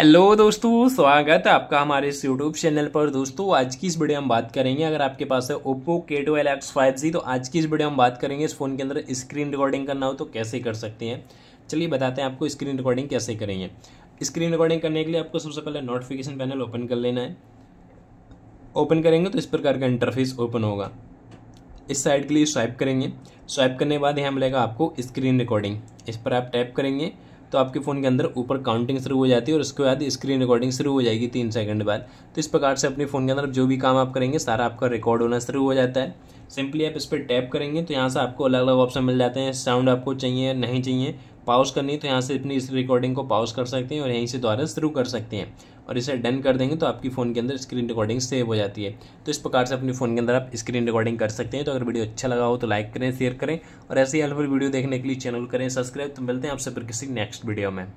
hello दोस्तों स्वागत है आपका हमारे इस यूट्यूब चैनल पर दोस्तों आज की इस वीडियो हम बात करेंगे अगर आपके पास है ओप्पो के two L X five G तो आज की इस वीडियो हम बात करेंगे इस फ़ोन के अंदर स्क्रीन रिकॉर्डिंग करना हो तो कैसे कर सकते हैं चलिए बताते हैं आपको स्क्रीन रिकॉर्डिंग कैसे करेंगे स्क्रीन रिकॉर्डिंग करने के लिए आपको सबसे पहले नोटिफिकेशन पैनल ओपन कर लेना है ओपन करेंगे तो इस प्रकार का इंटरफेस ओपन होगा इस साइड के लिए स्वाइप करेंगे स्वाइप करने के बाद यहाँ मिलेगा आपको स्क्रीन रिकॉर्डिंग इस पर आप टैप करेंगे तो आपके फ़ोन के अंदर ऊपर काउंटिंग शुरू हो जाती है और उसके बाद स्क्रीन रिकॉर्डिंग शुरू हो जाएगी तीन सेकंड बाद तो इस प्रकार से अपने फ़ोन के अंदर जो भी काम आप करेंगे सारा आपका रिकॉर्ड होना शुरू हो जाता है सिंपली आप इस पर टैप करेंगे तो यहाँ से आपको अलग अलग ऑप्शन मिल जाते हैं साउंड आपको चाहिए नहीं चाहिए पाउस करनी तो यहाँ से अपनी इस रिकॉर्डिंग को पाउस कर सकते हैं और यहीं से दोबारा शुरू कर सकते हैं और इसे डन कर देंगे तो आपकी फ़ोन के अंदर स्क्रीन रिकॉर्डिंग सेव हो जाती है तो इस प्रकार से अपने फ़ोन के अंदर आप स्क्रीन रिकॉर्डिंग कर सकते हैं तो अगर वीडियो अच्छा लगा हो तो लाइक करें शेयर करें और ऐसे ही हेल्पफुल वीडियो देखने के लिए चैनल करें सब्सक्राइब तो मिलते हैं आपसे फिर किसी नेक्स्ट वीडियो में